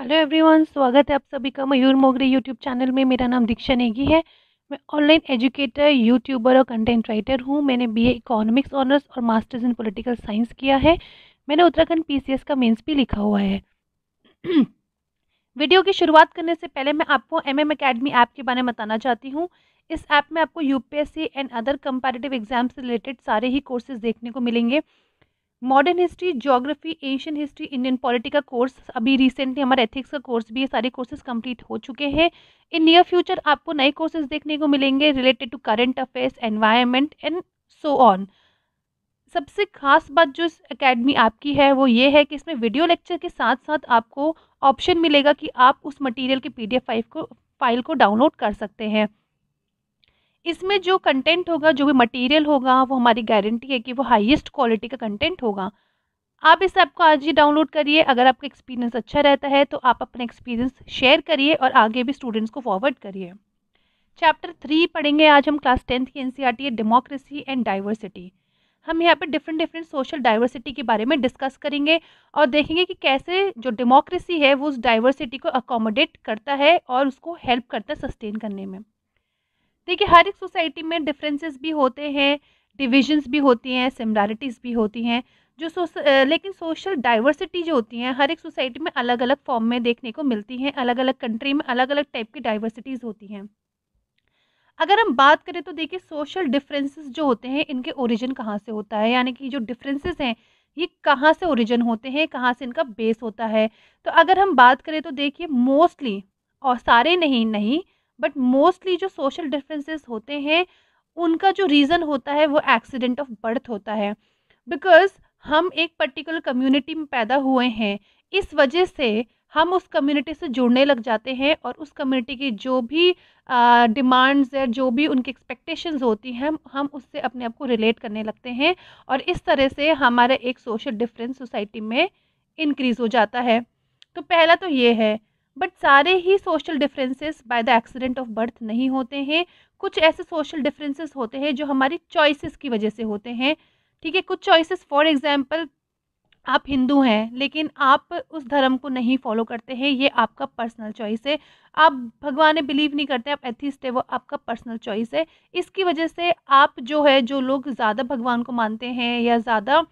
hello everyone स्वागत है आप सभी का मयूर मोगरे यूट्यूब चैनल में मेरा नाम दीक्षा नेगी है मैं ऑनलाइन एजुकेटर यूट्यूबर और कंटेंट राइटर हूँ मैंने बीए इकोनॉमिक्स ऑनर्स और मास्टर्स इन पॉलिटिकल साइंस किया है मैंने उत्तराखंड पीसीएस का मेंस भी लिखा हुआ है वीडियो की शुरुआत करने से पहले मैं आपको एम एम अकेडमी ऐप के बारे में बताना चाहती हूँ इस ऐप में आपको UPSC and other comparative exam से रिलेटेड सारे ही कोर्सेज देखने को मिलेंगे modern history geography Asian history Indian polity का कोर्स अभी रिसेंटली हमारा एथिक्स का कोर्स भी ये सारे कोर्सेज कंप्लीट हो चुके हैं इन नियर फ्यूचर आपको नए कोर्सेज देखने को मिलेंगे related to current affairs environment and so on सबसे खास बात जो इस अकेडमी आपकी है वो ये है कि इसमें वीडियो लेक्चर के साथ साथ आपको ऑप्शन मिलेगा कि आप उस मटेरियल के एफ फाइव को फाइल को डाउनलोड कर सकते हैं इसमें जो कंटेंट होगा जो भी मटेरियल होगा वो हमारी गारंटी है कि वो हाईएस्ट क्वालिटी का कंटेंट होगा आप इस ऐप को आज ही डाउनलोड करिए अगर आपका एक्सपीरियंस अच्छा रहता है तो आप अपना एक्सपीरियंस शेयर करिए और आगे भी स्टूडेंट्स को फॉरवर्ड करिए चैप्टर थ्री पढ़ेंगे आज हम क्लास टेंथ की एन e है डेमोक्रेसी एंड डाइवर्सिटी हम यहाँ पर डिफरेंट डिफरेंट सोशल डाइवर्सिटी के बारे में डिस्कस करेंगे और देखेंगे कि कैसे जो डेमोक्रेसी है वो उस डाइवर्सिटी को अकोमोडेट करता है और उसको हेल्प करता है सस्टेन करने में देखिए हर एक सोसाइटी में डिफरेंसेस भी होते हैं डिविजन्स भी होती हैं सिमिलैरिटीज़ भी होती हैं जो सोस लेकिन सोशल डाइवर्सिटी जो होती हैं हर एक सोसाइटी में अलग अलग फॉर्म में देखने को मिलती हैं अलग अलग कंट्री में अलग अलग टाइप की डाइवर्सिटीज़ होती हैं अगर हम बात करें तो देखिए सोशल डिफरेंसेस जो होते हैं इनके ओरिजिन कहाँ से होता है यानी कि जो डिफरेंसेस हैं ये कहाँ से ओरिजिन होते हैं कहाँ से इनका बेस होता है तो अगर हम बात करें तो देखिए मोस्टली और सारे नहीं नहीं बट मोस्टली जो सोशल डिफरेंसेस होते हैं उनका जो रीज़न होता है वो एक्सीडेंट ऑफ बर्थ होता है बिकॉज हम एक पर्टिकुलर कम्युनिटी में पैदा हुए हैं इस वजह से हम उस कम्युनिटी से जुड़ने लग जाते हैं और उस कम्युनिटी की जो भी डिमांड्स है जो भी उनकी एक्सपेक्टेशंस होती हैं हम उससे अपने आप को रिलेट करने लगते हैं और इस तरह से हमारा एक सोशल डिफरेंस सोसाइटी में इंक्रीज़ हो जाता है तो पहला तो ये है बट सारे ही social differences by the accident of birth नहीं होते हैं कुछ ऐसे सोशल डिफरेंसेस होते हैं जो हमारी चॉइसेस की वजह से होते हैं ठीक है कुछ चॉइसेस फॉर एग्जांपल आप हिंदू हैं लेकिन आप उस धर्म को नहीं फॉलो करते हैं ये आपका पर्सनल चॉइस है आप भगवान ने बिलीव नहीं करते आप एथिस्ट है वो आपका पर्सनल चॉइस है इसकी वजह से आप जो है जो लोग ज़्यादा भगवान को मानते हैं या ज़्यादा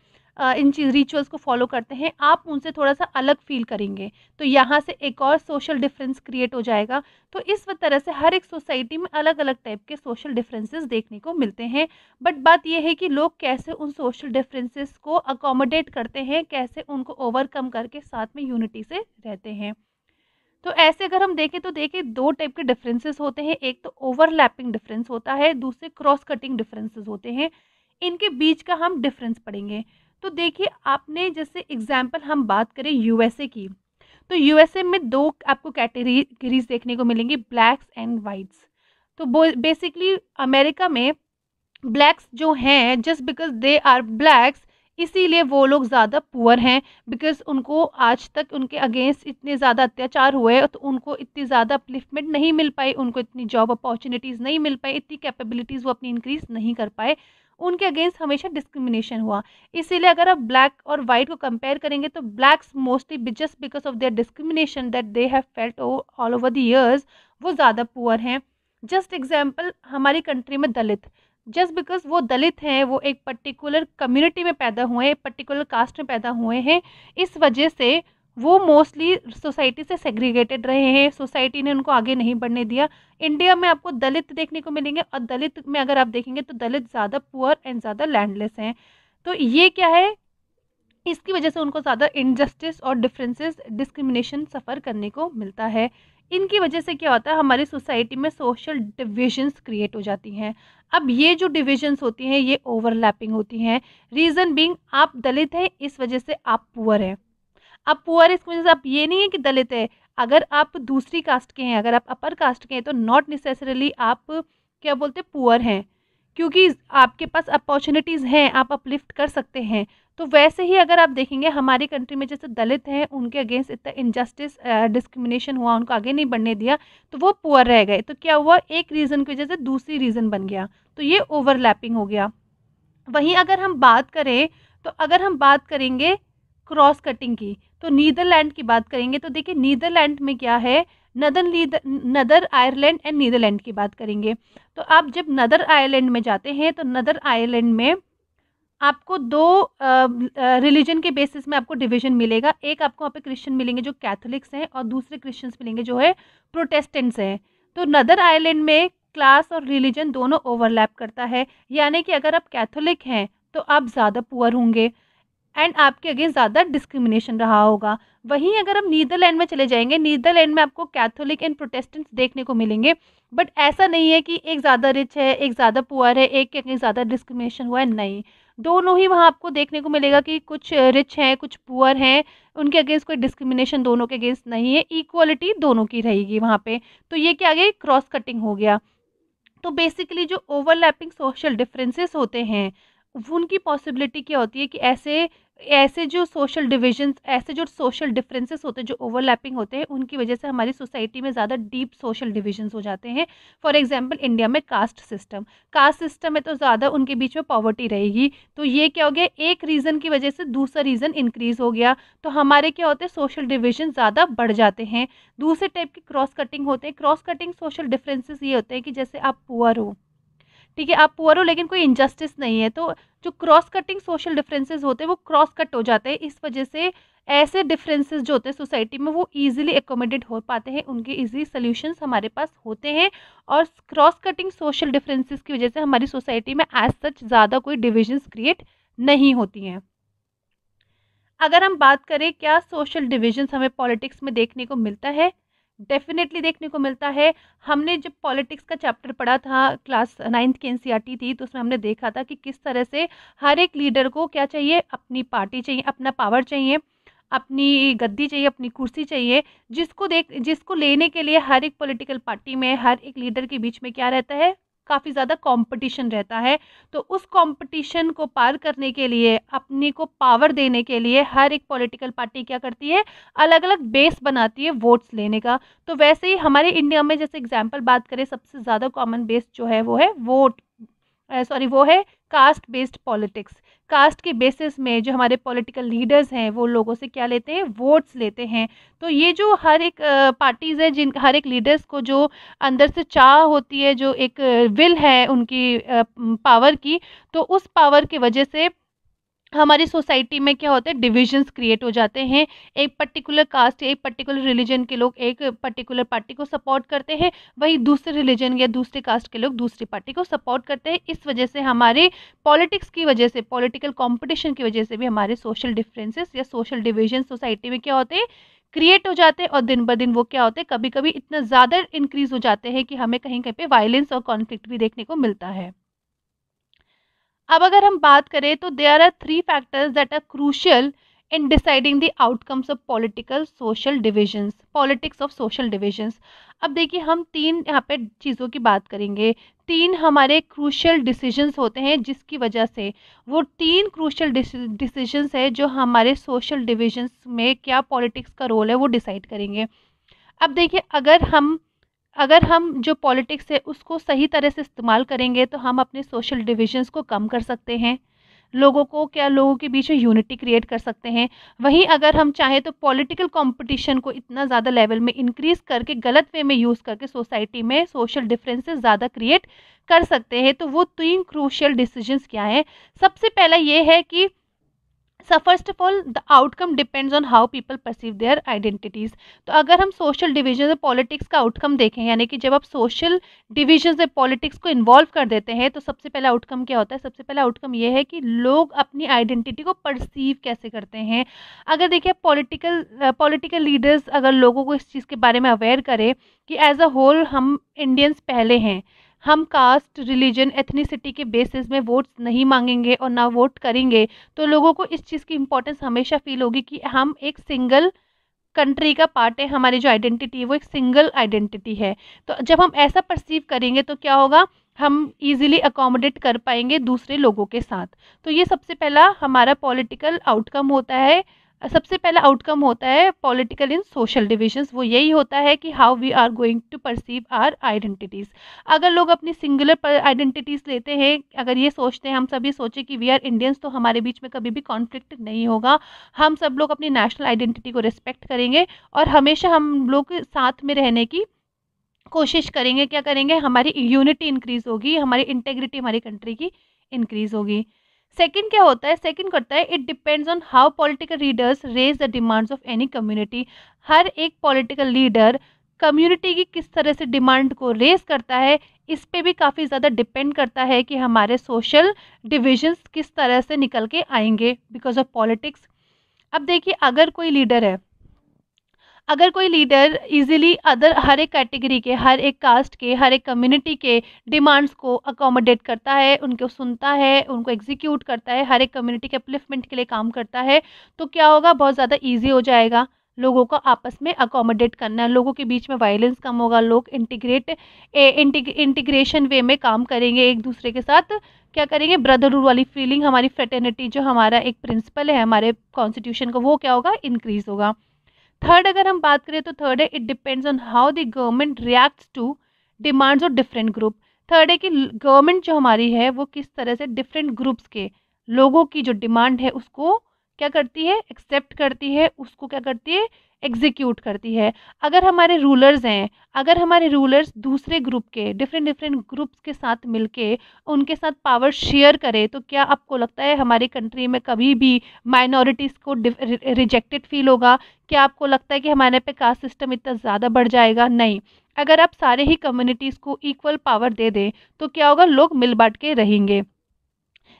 इन चीज रिचुअल्स को फॉलो करते हैं आप उनसे थोड़ा सा अलग फील करेंगे तो यहाँ से एक और सोशल डिफरेंस क्रिएट हो जाएगा तो इस तरह से हर एक सोसाइटी में अलग अलग टाइप के सोशल डिफरेंसेस देखने को मिलते हैं बट बात यह है कि लोग कैसे उन सोशल डिफरेंसेस को अकोमोडेट करते हैं कैसे उनको ओवरकम करके साथ में यूनिटी से रहते हैं तो ऐसे अगर हम देखें तो देखें दो टाइप के डिफरेंसेस होते हैं एक तो ओवरलैपिंग डिफरेंस होता है दूसरे क्रॉस कटिंग डिफरेंसेस होते हैं इनके बीच का हम डिफरेंस पढ़ेंगे तो देखिए आपने जैसे एग्जाम्पल हम बात करें यूएसए की तो यूएसए में दो आपको कैटेगरीज देखने को मिलेंगी ब्लैक्स एंड वाइट्स तो बेसिकली अमेरिका में ब्लैक्स जो हैं just because they are blacks इसीलिए वो लोग ज़्यादा पुअर हैं बिकॉज उनको आज तक उनके अगेंस्ट इतने ज़्यादा अत्याचार हुए तो उनको इतनी ज़्यादा अपलिफ्टमेंट नहीं मिल पाई उनको इतनी जॉब अपॉर्चुनिटीज़ नहीं मिल पाई इतनी कैपेबिलिटीज़ वो अपनी इंक्रीज़ नहीं कर पाए उनके अगेंस्ट हमेशा डिस्क्रिमिनेशन हुआ इसीलिए अगर आप ब्लैक और वाइट को कंपेयर करेंगे तो blacks mostly just because of their discrimination that they have felt all over the years वो ज़्यादा पुअर हैं जस्ट एग्जाम्पल हमारी कंट्री में दलित जस्ट बिकॉज वो दलित हैं वो एक पर्टिकुलर कम्युनिटी में पैदा हुए हैं पर्टिकुलर कास्ट में पैदा हुए हैं इस वजह से वो मोस्टली सोसाइटी से सेग्रीगेटेड रहे हैं सोसाइटी ने उनको आगे नहीं बढ़ने दिया इंडिया में आपको दलित देखने को मिलेंगे और दलित में अगर आप देखेंगे तो दलित ज़्यादा पुअर एंड ज़्यादा लैंडलेस हैं तो ये क्या है इसकी वजह से उनको ज़्यादा इनजस्टिस और डिफरेंसेस डिस्क्रिमिनेशन सफ़र करने को मिलता है इनकी वजह से क्या होता है हमारी सोसाइटी में सोशल डिविजन्स क्रिएट हो जाती हैं अब ये जो डिविजन्स होती हैं ये ओवरलैपिंग होती हैं रीज़न बींग आप दलित हैं इस वजह से आप पुअर हैं आप पुअर इसकी वजह से आप ये नहीं है कि दलित है अगर आप दूसरी कास्ट के हैं अगर आप अपर कास्ट के हैं तो नॉट नेसेसरली आप क्या बोलते हैं पुअर हैं क्योंकि आपके पास अपॉर्चुनिटीज़ हैं आप अपलिफ्ट कर सकते हैं तो वैसे ही अगर आप देखेंगे हमारी कंट्री में जैसे दलित हैं उनके अगेंस्ट इतना इनजस्टिस डिस्क्रिमिनेशन हुआ उनको आगे नहीं बढ़ने दिया तो वो पुअर रह गए तो क्या हुआ एक रीज़न की वजह से दूसरी रीज़न बन गया तो ये ओवरलैपिंग हो गया वहीं अगर हम बात करें तो अगर हम बात करेंगे क्रॉस कटिंग की तो नीदरलैंड की बात करेंगे तो देखिए नीदरलैंड में क्या है नदर नदर आयरलैंड एंड नीदरलैंड की बात करेंगे तो आप जब नदर आयरलैंड में जाते हैं तो नदर आयरलैंड में आपको दो रिलीजन के बेसिस में आपको डिवीजन मिलेगा एक आपको वहाँ पे क्रिश्चियन मिलेंगे जो कैथोलिक्स हैं और दूसरे क्रिश्चियंस मिलेंगे जो है प्रोटेस्टेंट्स हैं तो नदर आयरलैंड में क्लास और रिलीजन दोनों ओवरलैप करता है यानी कि अगर आप कैथोलिक हैं तो आप ज़्यादा पुअर होंगे एंड आपके अगेंस्ट ज़्यादा डिस्क्रिमिनेशन रहा होगा वहीं अगर हम नीदरलैंड में चले जाएंगे नीदरलैंड में आपको कैथोलिक एंड प्रोटेस्टेंट्स देखने को मिलेंगे बट ऐसा नहीं है कि एक ज़्यादा रिच है एक ज़्यादा पुअर है एक के अगेंस्ट ज़्यादा डिस्क्रिमिनेशन हुआ है नहीं दोनों ही वहाँ आपको देखने को मिलेगा कि कुछ रिच हैं कुछ पुअर हैं उनके अगेंस्ट कोई डिस्क्रिमिनेशन दोनों के अगेंस्ट नहीं है इक्वलिटी दोनों की रहेगी वहाँ पर तो ये क्या गया क्रॉस कटिंग हो गया तो बेसिकली जो ओवरलैपिंग सोशल डिफरेंसेस होते हैं उनकी पॉसिबिलिटी क्या होती है कि ऐसे ऐसे जो सोशल डिविजन ऐसे जो सोशल डिफरेंसेस होते हैं जो ओवरलैपिंग होते हैं उनकी वजह से हमारी सोसाइटी में ज़्यादा डीप सोशल डिविजन्स हो जाते हैं फॉर एग्जांपल इंडिया में कास्ट सिस्टम कास्ट सिस्टम में तो ज़्यादा उनके बीच में पॉवर्टी रहेगी तो ये क्या हो गया एक रीज़न की वजह से दूसरा रीज़न इंक्रीज़ हो गया तो हमारे क्या होते हैं सोशल डिविजन ज़्यादा बढ़ जाते हैं दूसरे टाइप के क्रॉस कटिंग होते हैं क्रॉस कटिंग सोशल डिफरेंसेस ये होते हैं कि जैसे आप पुअर हो ठीक है आप पुअर हो लेकिन कोई इनजस्टिस नहीं है तो जो क्रॉस कटिंग सोशल डिफरेंसेस होते हैं वो क्रॉस कट हो जाते हैं इस वजह से ऐसे डिफरेंसेस जो होते हैं सोसाइटी में वो इजीली एकोमोडेट हो पाते हैं उनके इजी सोल्यूशंस हमारे पास होते हैं और क्रॉस कटिंग सोशल डिफरेंसेस की वजह से हमारी सोसाइटी में एज सच ज़्यादा कोई डिविजन्स क्रिएट नहीं होती हैं अगर हम बात करें क्या सोशल डिविजन्स हमें पॉलिटिक्स में देखने को मिलता है डेफिनेटली देखने को मिलता है हमने जब पॉलिटिक्स का चैप्टर पढ़ा था क्लास नाइन्थ की एनसीईआरटी थी तो उसमें हमने देखा था कि किस तरह से हर एक लीडर को क्या चाहिए अपनी पार्टी चाहिए अपना पावर चाहिए अपनी गद्दी चाहिए अपनी कुर्सी चाहिए जिसको देख जिसको लेने के लिए हर एक पॉलिटिकल पार्टी में हर एक लीडर के बीच में क्या रहता है काफ़ी ज़्यादा कंपटीशन रहता है तो उस कंपटीशन को पार करने के लिए अपने को पावर देने के लिए हर एक पॉलिटिकल पार्टी क्या करती है अलग अलग बेस बनाती है वोट्स लेने का तो वैसे ही हमारे इंडिया में जैसे एग्जाम्पल बात करें सबसे ज़्यादा कॉमन बेस जो है वो है वोट सॉरी वो है कास्ट बेस्ड पॉलिटिक्स कास्ट के बेसिस में जो हमारे पॉलिटिकल लीडर्स हैं वो लोगों से क्या लेते हैं वोट्स लेते हैं तो ये जो हर एक पार्टीज़ हैं जिन हर एक लीडर्स को जो अंदर से चाह होती है जो एक विल है उनकी पावर की तो उस पावर की वजह से हमारी सोसाइटी में क्या होता है डिविजन्स क्रिएट हो जाते हैं एक पर्टिकुलर कास्ट एक पर्टिकुलर रिलीजन के लोग एक पर्टिकुलर पार्टी को सपोर्ट करते हैं वहीं दूसरे रिलीजन या दूसरे कास्ट के लोग दूसरी पार्टी को सपोर्ट करते हैं इस वजह से हमारे पॉलिटिक्स की वजह से पॉलिटिकल कॉम्पिटिशन की वजह से भी हमारे सोशल डिफरेंसेस या सोशल डिविजन सोसाइटी में क्या होते हैं क्रिएट हो जाते हैं और दिन ब दिन वो क्या होते हैं कभी कभी इतना ज़्यादा इंक्रीज हो जाते हैं कि हमें कहीं कहीं पर वायलेंस और कॉन्फ्लिक्ट भी देखने को मिलता है अब अगर हम बात करें तो there are three factors that are crucial in deciding the outcomes of political social divisions politics of social divisions अब देखिए हम तीन यहाँ पे चीज़ों की बात करेंगे तीन हमारे क्रूशल डिसीजंस होते हैं जिसकी वजह से वो तीन क्रूशल डिसीजंस है जो हमारे सोशल डिविजन्स में क्या पॉलिटिक्स का रोल है वो डिसाइड करेंगे अब देखिए अगर हम अगर हम जो पॉलिटिक्स है उसको सही तरह से इस्तेमाल करेंगे तो हम अपने सोशल डिविजन्स को कम कर सकते हैं लोगों को क्या लोगों के बीच में यूनिटी क्रिएट कर सकते हैं वहीं अगर हम चाहें तो पॉलिटिकल कंपटीशन को इतना ज़्यादा लेवल में इंक्रीज़ करके गलत वे में यूज़ करके सोसाइटी में सोशल डिफरेंसेस ज़्यादा क्रिएट कर सकते हैं तो वो तीन क्रूशियल डिसीजंस क्या हैं सबसे पहला ये है कि so first of all the outcome depends on how people perceive their identities तो अगर हम सोशल डिविजन पॉलिटिक्स का आउटकम देखें यानी कि जब आप सोशल डिविजन में पॉलिटिक्स को इन्वॉल्व कर देते हैं तो सबसे पहला आउटकम क्या होता है सबसे पहला आउटकम ये है कि लोग अपनी आइडेंटिटी को परसीव कैसे करते हैं अगर देखिए पॉलिटिकल पॉलिटिकल लीडर्स अगर लोगों को इस चीज़ के बारे में अवेयर करें कि एज अ होल हम इंडियंस पहले हैं हम कास्ट रिलीजन एथनीसिटी के बेसिस में वोट्स नहीं मांगेंगे और ना वोट करेंगे तो लोगों को इस चीज़ की इम्पोर्टेंस हमेशा फील होगी कि हम एक सिंगल कंट्री का पार्ट है हमारी जो आइडेंटिटी है वो एक सिंगल आइडेंटिटी है तो जब हम ऐसा परसीव करेंगे तो क्या होगा हम इजीली अकोमोडेट कर पाएंगे दूसरे लोगों के साथ तो ये सबसे पहला हमारा पॉलिटिकल आउटकम होता है सबसे पहला आउटकम होता है पॉलिटिकल इन सोशल डिविजन्स वो यही होता है कि how we are going to perceive our identities अगर लोग अपनी सिंगुलर आइडेंटिटीज़ लेते हैं अगर ये सोचते हैं हम सभी सोचें कि वी आर इंडियंस तो हमारे बीच में कभी भी कॉन्फ्लिक्ट नहीं होगा हम सब लोग अपनी नेशनल आइडेंटिटी को रिस्पेक्ट करेंगे और हमेशा हम लोग साथ में रहने की कोशिश करेंगे क्या करेंगे हमारी यूनिटी इंक्रीज़ होगी हमारी इंटेग्रिटी हमारी कंट्री की इंक्रीज़ होगी सेकेंड क्या होता है सेकेंड करता है it depends on how political leaders raise the demands of any community हर एक पॉलिटिकल लीडर कम्युनिटी की किस तरह से डिमांड को रेज करता है इस पे भी काफ़ी ज़्यादा डिपेंड करता है कि हमारे सोशल डिविजन्स किस तरह से निकल के आएंगे बिकॉज ऑफ पॉलिटिक्स अब देखिए अगर कोई लीडर है अगर कोई लीडर इजीली अदर हर एक कैटेगरी के हर एक कास्ट के हर एक कम्युनिटी के डिमांड्स को अकोमोडेट करता है उनको सुनता है उनको एग्जीक्यूट करता है हर एक कम्युनिटी के अपलिफ्टमेंट के लिए काम करता है तो क्या होगा बहुत ज़्यादा ईजी हो जाएगा लोगों को आपस में अकोमोडेट करना है लोगों के बीच में वायलेंस कम होगा लोग इंटीग्रेट इंटीग्रेशन वे में काम करेंगे एक दूसरे के साथ क्या करेंगे ब्रदरहुड वाली फीलिंग हमारी फ्रेटर्निटी जो हमारा एक प्रिंसिपल है हमारे कॉन्स्टिट्यूशन का वो क्या होगा इंक्रीज़ होगा थर्ड अगर हम बात करें तो थर्ड है it depends on how the government reacts to demands of different group third है कि गवर्नमेंट जो हमारी है वो किस तरह से डिफरेंट ग्रुप्स के लोगों की जो डिमांड है उसको क्या करती है एक्सेप्ट करती है उसको क्या करती है एग्जीक्यूट करती है अगर हमारे रूलर्स हैं अगर हमारे रूलर्स दूसरे ग्रुप के डिफरेंट डिफरेंट ग्रुप्स के साथ मिलके उनके साथ पावर शेयर करें तो क्या आपको लगता है हमारी कंट्री में कभी भी माइनॉरिटीज़ को रिजेक्टेड फील होगा क्या आपको लगता है कि हमारे पे कास्ट सिस्टम इतना ज़्यादा बढ़ जाएगा नहीं अगर आप सारे ही कम्युनिटीज़ को इक्वल पावर दे दें तो क्या होगा लोग मिल बांट के रहेंगे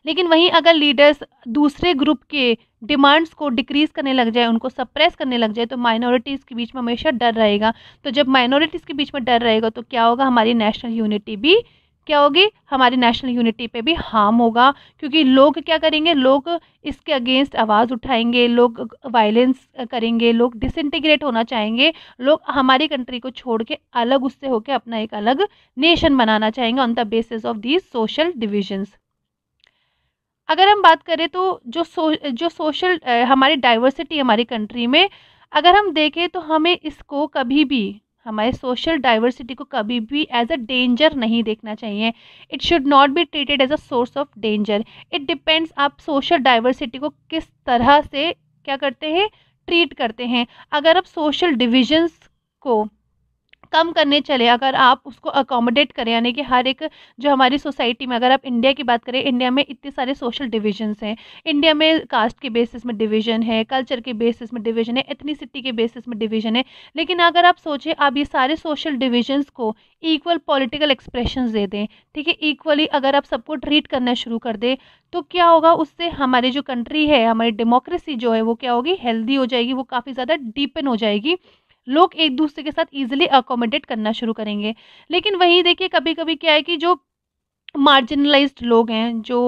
लेकिन वहीं अगर लीडर्स दूसरे ग्रुप के डिमांड्स को डिक्रीज़ करने लग जाए उनको सप्रेस करने लग जाए तो माइनॉरिटीज़ के बीच में हमेशा डर रहेगा तो जब माइनॉरिटीज़ के बीच में डर रहेगा तो क्या होगा हमारी नेशनल यूनिटी भी क्या होगी हमारी नेशनल यूनिटी पे भी हार्म होगा क्योंकि लोग क्या करेंगे लोग इसके अगेंस्ट आवाज़ उठाएंगे लोग वायलेंस करेंगे लोग डिसइंटीग्रेट होना चाहेंगे लोग हमारी कंट्री को छोड़ के अलग उससे होकर अपना एक अलग नेशन बनाना चाहेंगे on the basis of these social divisions अगर हम बात करें तो जो सो जो सोशल हमारी डाइवर्सिटी हमारी कंट्री में अगर हम देखें तो हमें इसको कभी भी हमारे सोशल डाइवर्सिटी को कभी भी एज अ डेंजर नहीं देखना चाहिए it should not be treated as a source of danger it depends आप सोशल डाइवर्सिटी को किस तरह से क्या करते हैं ट्रीट करते हैं अगर आप सोशल डिविजन्स को कम करने चले अगर आप उसको अकोमोडेट करें यानी कि हर एक जो हमारी सोसाइटी में अगर आप इंडिया की बात करें इंडिया में इतने सारे सोशल डिविजन्स हैं इंडिया में कास्ट के बेसिस में डिवीजन है कल्चर के बेसिस में डिवीजन है एथनीसिटी के बेसिस में डिवीजन है लेकिन अगर आप सोचें आप ये सारे सोशल डिविजन्स को इक्वल पॉलिटिकल एक्सप्रेशन दे दें ठीक है इक्वली अगर आप सबको ट्रीट करना शुरू कर दें तो क्या होगा उससे हमारी जो कंट्री है हमारी डेमोक्रेसी जो है वो क्या होगी हेल्दी हो जाएगी वो काफ़ी ज़्यादा डीपन हो जाएगी लोग एक दूसरे के साथ ईजिली अकोमोडेट करना शुरू करेंगे लेकिन वहीं देखिए कभी कभी क्या है कि जो मार्जिनलाइज्ड लोग हैं जो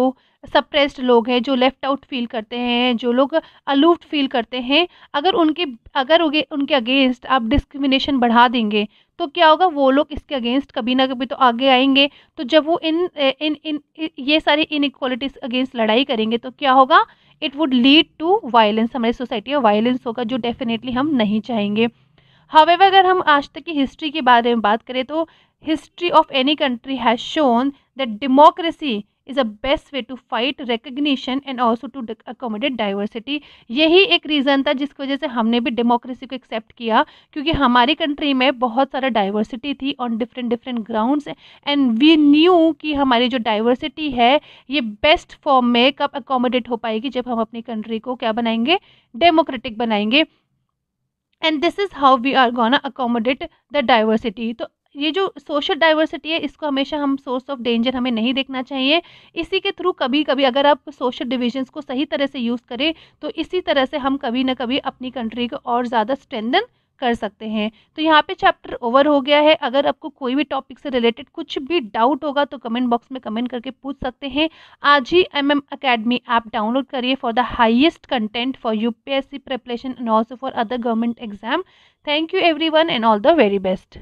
सप्रेस्ड लोग हैं जो लेफ़्ट आउट फील करते हैं जो लोग अलूफ्ट फील करते हैं अगर उनके अगर उगे, उनके अगेंस्ट आप डिस्क्रिमिनेशन बढ़ा देंगे तो क्या होगा वो लोग इसके अगेंस्ट कभी ना कभी तो आगे आएंगे तो जब वो इन इन इन ये सारी इनक्वालिटीज़ अगेंस्ट लड़ाई करेंगे तो क्या होगा it would lead to violence हमारी सोसाइटी में वायलेंस होगा जो डेफिनेटली हम नहीं चाहेंगे हवेवर अगर हम आज तक की हिस्ट्री के बारे में बात करें तो history of any country has shown that democracy is a best way to fight recognition and also to accommodate diversity यही एक रीज़न था जिसकी वजह से हमने भी डेमोक्रेसी को एक्सेप्ट किया क्योंकि हमारी कंट्री में बहुत सारा डाइवर्सिटी थी on different different ground and we knew कि हमारी जो डाइवर्सिटी है ये बेस्ट फॉर्म में कब अकोमोडेट हो पाएगी जब हम अपनी कंट्री को क्या बनाएंगे डेमोक्रेटिक बनाएंगे and this is how we are gonna accommodate the diversity तो ये जो सोशल डाइवर्सिटी है इसको हमेशा हम सोर्स ऑफ डेंजर हमें नहीं देखना चाहिए इसी के थ्रू कभी कभी अगर आप सोशल डिविजन्स को सही तरह से यूज़ करें तो इसी तरह से हम कभी ना कभी अपनी कंट्री को और ज़्यादा स्ट्रेंदन कर सकते हैं तो यहाँ पे चैप्टर ओवर हो गया है अगर आपको कोई भी टॉपिक से रिलेटेड कुछ भी डाउट होगा तो कमेंट बॉक्स में कमेंट करके पूछ सकते हैं आज ही M M academy app download करिए for the highest content for U P S C preparation and also for other government exam thank you everyone and all the very best